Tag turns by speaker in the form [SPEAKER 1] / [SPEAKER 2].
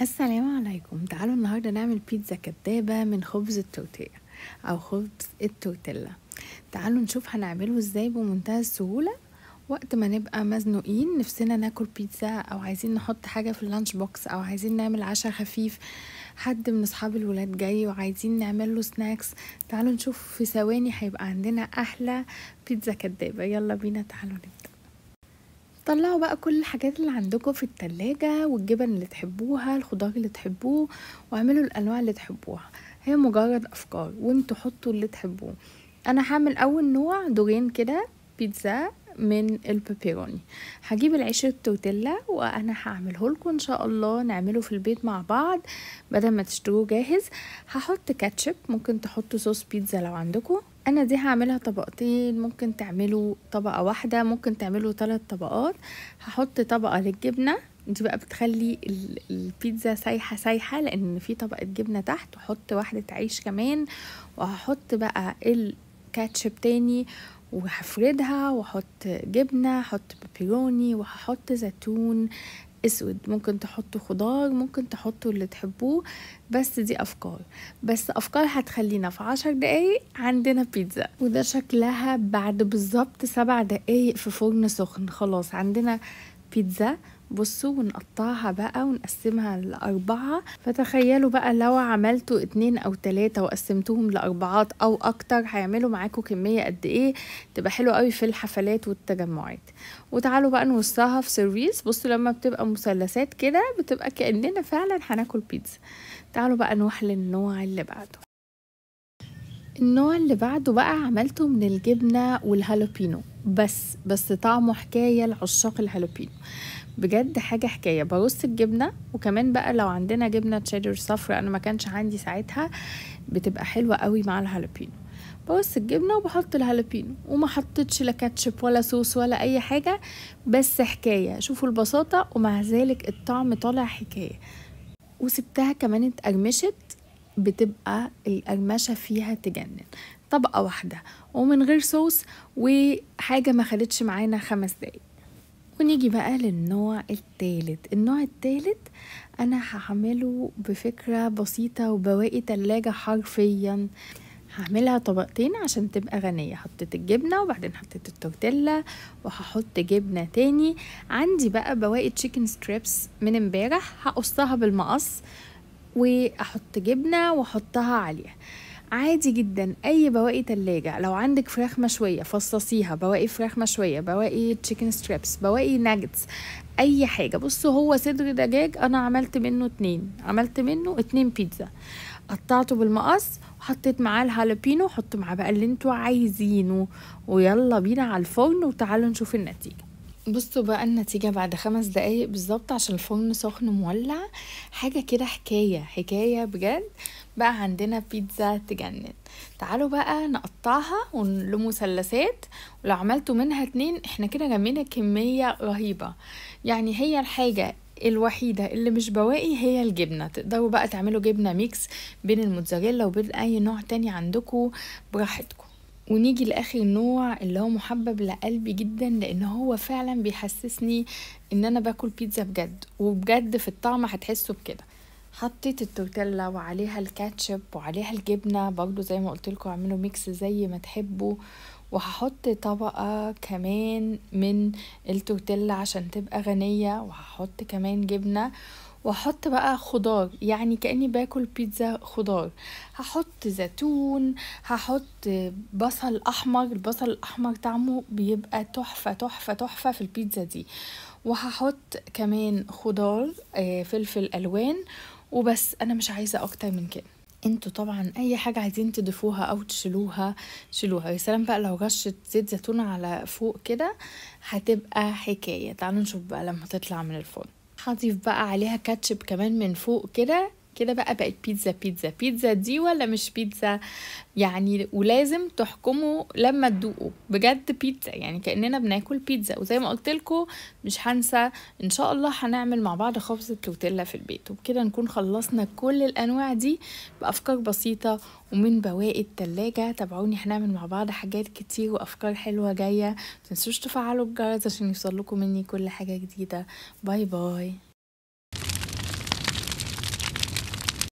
[SPEAKER 1] السلام عليكم تعالوا النهاردة نعمل بيتزا كدابة من خبز التوتية أو خبز التوتيلا تعالوا نشوف هنعمله ازاي بمنتهى السهولة وقت ما نبقى مزنوقين نفسنا ناكل بيتزا أو عايزين نحط حاجة في اللانش بوكس أو عايزين نعمل عشاء خفيف حد من أصحاب الولاد جاي وعايزين نعمل له سناكس تعالوا نشوف في ثواني هيبقى عندنا أحلى بيتزا كدابة يلا بينا تعالوا نبدأ طلعوا بقى كل الحاجات اللي عندكم في التلاجة والجبن اللي تحبوها الخضار اللي تحبوه واعملوا الانواع اللي تحبوها هي مجرد افكار وانتوا حطوا اللي تحبوه انا هعمل اول نوع دورين كده بيتزا من البيبيروني هجيب العيش التوتيلا وانا هعمله لكم ان شاء الله نعمله في البيت مع بعض بدل ما تشتروه جاهز هحط كاتشب ممكن تحطوا صوص بيتزا لو عندكم انا دي هعملها طبقتين ممكن تعملوا طبقة واحدة ممكن تعملوا ثلاث طبقات هحط طبقة للجبنة دي بقى بتخلي البيتزا سايحة سايحة لان في طبقة جبنة تحت وحط واحدة عيش كمان وهحط بقى الكاتشب تاني وهفردها وحط جبنه حط بيبيروني وهحط زيتون اسود ممكن تحطوا خضار ممكن تحطوا اللي تحبوه بس دي افكار بس افكار هتخلينا في عشر دقايق عندنا بيتزا وده شكلها بعد بالظبط سبع دقايق في فرن سخن خلاص عندنا بيتزا بصوا ونقطعها بقى ونقسمها لأربعة فتخيلوا بقى لو عملتوا اتنين أو تلاتة وقسمتوهم لأربعات أو أكتر هيعملوا معاكم كمية قد إيه تبقى حلوة قوي في الحفلات والتجمعات وتعالوا بقى نوصها في سيرفيس بصوا لما بتبقى مثلثات كده بتبقى كأننا فعلا هناكل بيتزا تعالوا بقى نروح للنوع اللي بعده النوع اللي بعده بقى عملته من الجبنة والهالوبينو بس بس طعمه حكايه لعشاق الهالوبينو بجد حاجه حكايه برص الجبنه وكمان بقى لو عندنا جبنه تشيدر صفرا انا ما كانش عندي ساعتها بتبقى حلوه قوي مع الهالوبينو برص الجبنه وبحط الهالوبينو وما حطيتش لا كاتشب ولا صوص ولا اي حاجه بس حكايه شوفوا البساطه ومع ذلك الطعم طالع حكايه وسبتها كمان اتقرمشت بتبقى القرمشه فيها تجنن طبقة واحدة ومن غير صوص وحاجة ما خدتش معانا خمس دقايق ونيجي بقى للنوع التالت النوع التالت انا هعمله بفكرة بسيطة وبواقي تلاجة حرفيا هعملها طبقتين عشان تبقى غنية حطيت الجبنة وبعدين حطيت التورتيلا وهحط جبنة تاني عندي بقى بواقي تشيكن ستريبس من امبارح هقصها بالمقص واحط جبنة واحطها عليها عادي جدا اي بواقي تلاجة لو عندك فراخ مشوية فصصيها بواقي فراخ مشوية بواقي تشيكن ستريبس بواقي ناجتس اي حاجة بصوا هو صدر دجاج انا عملت منه اتنين عملت منه اتنين بيتزا قطعته بالمقص وحطيت معاه الهالبينو حط معاه بقى اللي انتوا عايزينه ويلا بينا على الفرن وتعالوا نشوف النتيجة بصوا بقى النتيجة بعد خمس دقايق بالظبط عشان الفرن سخن مولع حاجة كده حكاية حكاية بجد بقى عندنا بيتزا تجنن تعالوا بقى نقطعها لمثلثات ولو عملتوا منها اتنين احنا كده جمينا كمية رهيبة يعني هي الحاجة الوحيدة اللي مش بواقي هي الجبنة تقدروا بقى تعملوا جبنة ميكس بين الموتزاريلا وبين أي نوع تاني عندكم براحتكم ونيجي لاخر نوع اللي هو محبب لقلبي جدا لان هو فعلا بيحسسني ان انا باكل بيتزا بجد وبجد في الطعم هتحسوا بكده حطيت التورتيلا وعليها الكاتشب وعليها الجبنة برضو زي ما قلت لكم اعملوا ميكس زي ما تحبوا وهحط طبقة كمان من التورتيلا عشان تبقى غنية وهحط كمان جبنة وهحط بقى خضار يعني كاني باكل بيتزا خضار هحط زيتون هحط بصل احمر البصل الاحمر طعمه بيبقى تحفه تحفه تحفه في البيتزا دي وهحط كمان خضار آه، فلفل الوان وبس انا مش عايزه اكتر من كده انتوا طبعا اي حاجه عايزين تضيفوها او تشيلوها شيلوها يا سلام بقى لو رشه زيت زيتون على فوق كده هتبقى حكايه تعالوا نشوف بقى لما تطلع من الفرن هضيف بقى عليها كاتشب كمان من فوق كده كده بقى بقت بيتزا بيتزا بيتزا دي ولا مش بيتزا يعني ولازم تحكموا لما تدوقوا بجد بيتزا يعني كاننا بناكل بيتزا وزي ما قلت مش هنسى ان شاء الله هنعمل مع بعض خبزه توتيلا في البيت وبكده نكون خلصنا كل الانواع دي بافكار بسيطه ومن بواقي التلاجة تابعوني هنعمل مع بعض حاجات كتير وافكار حلوه جايه متنسوش تفعلوا الجرس عشان يوصلكم مني كل حاجه جديده باي باي